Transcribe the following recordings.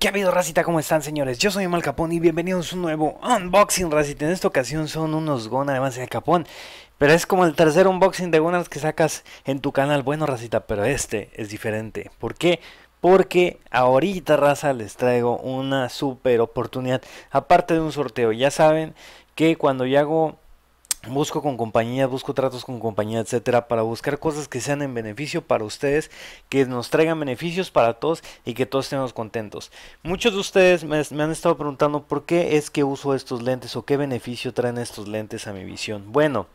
¿Qué ha habido, Racita? ¿Cómo están, señores? Yo soy Mal Capón y bienvenidos a un nuevo unboxing, Racita. En esta ocasión son unos además de Capón, pero es como el tercer unboxing de Gonas que sacas en tu canal. Bueno, Racita, pero este es diferente. ¿Por qué? Porque ahorita, raza, les traigo una super oportunidad, aparte de un sorteo. Ya saben que cuando yo hago busco con compañía busco tratos con compañía etcétera, para buscar cosas que sean en beneficio para ustedes, que nos traigan beneficios para todos y que todos estemos contentos. Muchos de ustedes me, han estado preguntando por qué es que uso estos lentes o qué beneficio traen estos lentes a mi visión. Bueno,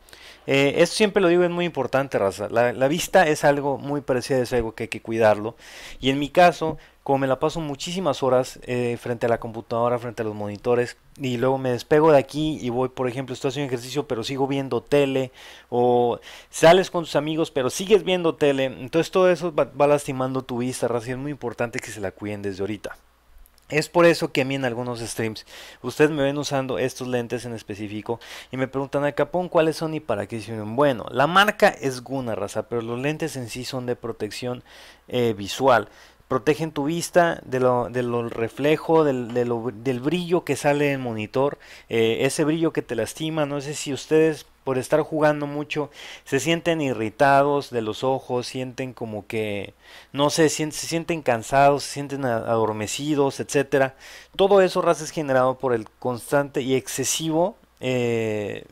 eh, esto siempre lo digo, es muy importante, raza. La, vista es algo muy preciado, es algo que hay que cuidarlo. Y en mi caso, como me la paso muchísimas horas eh, frente a la computadora, frente a los monitores, y luego me despego de aquí y voy, por ejemplo, estoy haciendo ejercicio, pero sigo viendo tele, o sales con tus amigos, pero sigues viendo tele, entonces todo eso va, lastimando tu vista, Y es muy importante que se la cuiden desde ahorita. Es por eso que a mí en algunos streams ustedes me ven usando estos lentes en específico y me preguntan a Capón cuáles son y para qué sirven. Bueno, la marca es Guna Raza, pero los lentes en sí son de protección eh, visual protegen tu vista de lo, de reflejo, del, brillo que sale del monitor, eh, ese brillo que te lastima, no sé si ustedes por estar jugando mucho se sienten irritados de los ojos, sienten como que, no sé, se sienten cansados, se sienten adormecidos, etcétera. Todo eso, raza, es generado por el constante y excesivo eh,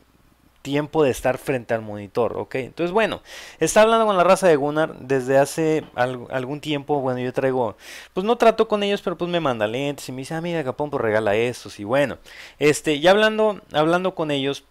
tiempo de estar frente al monitor, ¿ok? Entonces, bueno, está hablando con la raza de Gunnar desde hace algún tiempo, bueno, yo traigo, pues no trato con ellos, pero pues me manda lentes y me dice, ah, mira, Capón, pues regala estos, y bueno, este, ya hablando, hablando con ellos,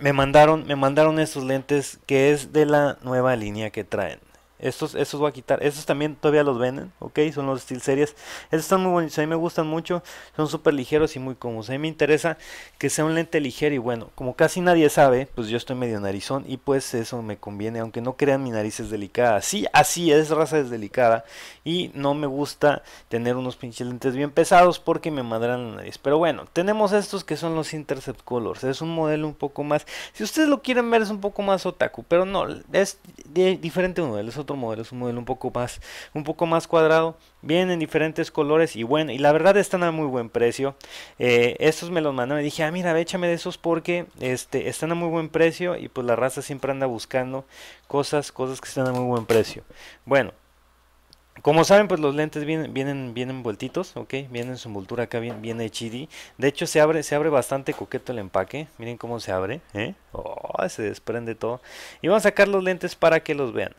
me mandaron, me mandaron estos lentes que es de la nueva línea que traen. Estos, estos voy a quitar. Estos también todavía los venden, ¿ok? Son los Steel Series. Estos están muy bonitos, a mí me gustan mucho. Son súper ligeros y muy cómodos. A mí me interesa que sea un lente ligero y bueno, como casi nadie sabe, pues yo estoy medio narizón y pues eso me conviene. Aunque no crean, mi nariz es delicada. Sí, así es, raza es delicada. Y no me gusta tener unos pinches lentes bien pesados porque me madran la nariz. Pero bueno, tenemos estos que son los Intercept Colors. Es un modelo un poco más... Si ustedes lo quieren ver es un poco más otaku, pero no, es diferente uno, es otro es un modelo un poco más, un poco más cuadrado. Vienen en diferentes colores y bueno, y la verdad están a muy buen precio. Eh, estos me los mandaron y dije, ah, mira, échame de esos porque este, están a muy buen precio y pues la raza siempre anda buscando cosas, cosas que están a muy buen precio. Bueno, como saben, pues los lentes vienen, vienen, vienen vueltitos, ok, vienen su envoltura acá viene viene De hecho, se abre, se abre bastante coqueto el empaque. Miren cómo se abre, ¿eh? oh, se desprende todo. Y vamos a sacar los lentes para que los vean.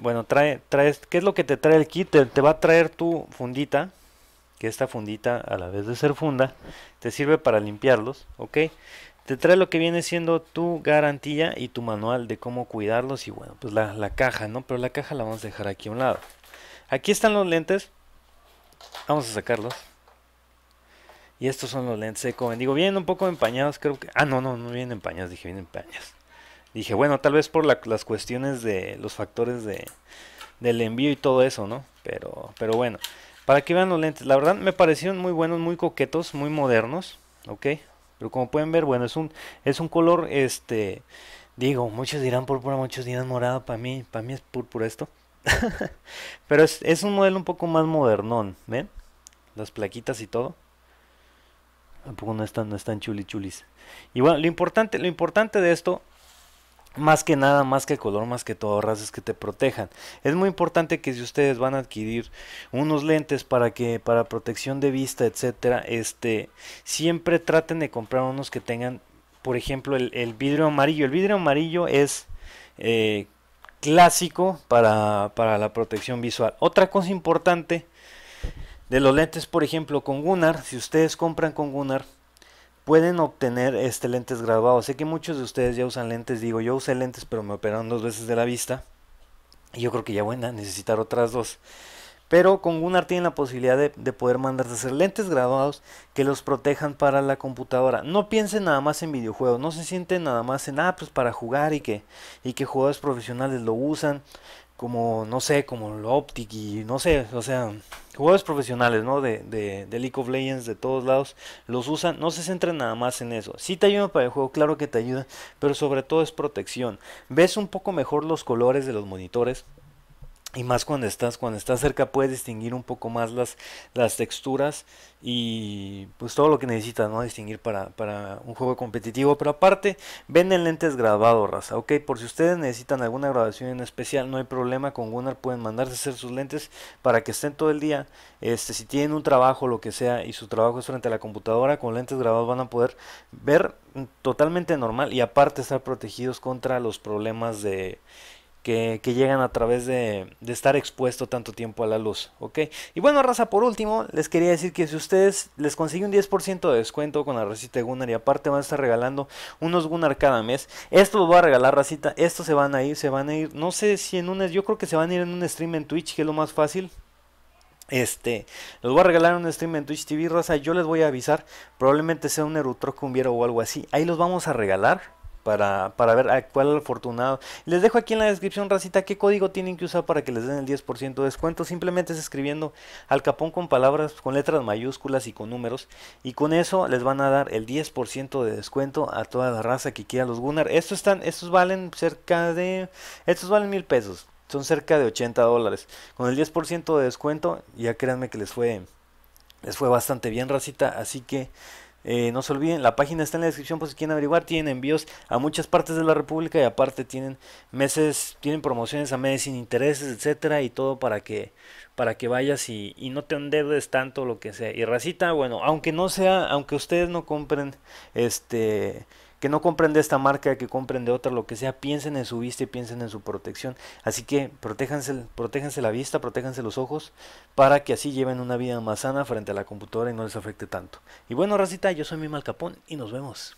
Bueno, trae, traes, ¿qué es lo que te trae el kit? Te, va a traer tu fundita, que esta fundita a la vez de ser funda, te sirve para limpiarlos, ¿ok? Te trae lo que viene siendo tu garantía y tu manual de cómo cuidarlos y bueno, pues la, caja, ¿no? Pero la caja la vamos a dejar aquí a un lado. Aquí están los lentes, vamos a sacarlos. Y estos son los lentes, como digo, vienen un poco empañados, creo que... Ah, no, no, no vienen empañados, dije, vienen empañados. Dije, bueno, tal vez por las cuestiones de los factores de, del envío y todo eso, ¿no? Pero, pero bueno, para que vean los lentes, la verdad me parecieron muy buenos, muy coquetos, muy modernos, ¿ok? Pero como pueden ver, bueno, es un, es un color, este, digo, muchos dirán púrpura, muchos dirán morado, para mí, para mí es púrpura esto. pero es, un modelo un poco más modernón, ¿ven? Las plaquitas y todo. Tampoco no están, no están chuli chulis. Y bueno, lo importante, lo importante de esto más que nada, más que color, más que todo, es que te protejan. Es muy importante que si ustedes van a adquirir unos lentes para que para protección de vista, etcétera, este siempre traten de comprar unos que tengan, por ejemplo, el, vidrio amarillo. El vidrio amarillo es eh, clásico para, para la protección visual. Otra cosa importante de los lentes, por ejemplo, con Gunnar, si ustedes compran con Gunnar, pueden obtener este, lentes graduados. Sé que muchos de ustedes ya usan lentes, digo, yo usé lentes, pero me operaron dos veces de la vista. Y yo creo que ya voy a necesitar otras dos. Pero con Gunnar tienen la posibilidad de, poder mandarse a hacer lentes graduados que los protejan para la computadora. No piensen nada más en videojuegos, no se sienten nada más en, ah, pues para jugar y que, y que jugadores profesionales lo usan como, no sé, como el Optic y no sé, o sea, jugadores profesionales, ¿no? De, de, League of Legends, de todos lados, los usan, no se centren nada más en eso. Si te ayuda para el juego, claro que te ayuda, pero sobre todo es protección. Ves un poco mejor los colores de los monitores, y más cuando estás cuando estás cerca puedes distinguir un poco más las, las texturas y pues todo lo que necesitas no distinguir para, un juego competitivo pero aparte ven en lentes grabados raza ok por si ustedes necesitan alguna grabación en especial no hay problema con Gunnar pueden mandarse a hacer sus lentes para que estén todo el día este si tienen un trabajo lo que sea y su trabajo es frente a la computadora con lentes grabados van a poder ver totalmente normal y aparte estar protegidos contra los problemas de que, llegan a través de, estar expuesto tanto tiempo a la luz. ¿ok? Y bueno, raza, por último, les quería decir que si ustedes les consiguen un 10% de descuento con la recita de Gunnar y aparte van a estar regalando unos Gunnar cada mes, esto los voy a regalar, racita, Esto se van a ir, se van a ir, no sé si en un, yo creo que se van a ir en un stream en Twitch, que es lo más fácil. Este, los voy a regalar un stream en Twitch TV, raza. Yo les voy a avisar. Probablemente sea un erutro un o algo así. Ahí los vamos a regalar para, ver a cuál afortunado. Les dejo aquí en la descripción, racita, qué código tienen que usar para que les den el 10% de descuento. Simplemente es escribiendo al capón con palabras, con letras mayúsculas y con números. Y con eso les van a dar el 10% de descuento a toda la raza que quiera los Gunnar. Estos, están, estos valen cerca de... Estos valen mil pesos. Son cerca de 80 dólares. Con el 10% de descuento, ya créanme que les fue... Les fue bastante bien, racita. Así que eh, no se olviden, la página está en la descripción por si quieren averiguar. Tienen envíos a muchas partes de la República y aparte tienen meses, tienen promociones a meses sin intereses, etcétera, y todo para que para que vayas y, no te endeudes tanto lo que sea. Y racita, bueno, aunque no sea, aunque ustedes no compren, este, que no compren de esta marca, que compren de otra, lo que sea, piensen en su vista y piensen en su protección. Así que protéjanse, la vista, protéjanse los ojos, para que así lleven una vida más sana frente a la computadora y no les afecte tanto. Y bueno, racita, yo soy mi Malcapón y nos vemos.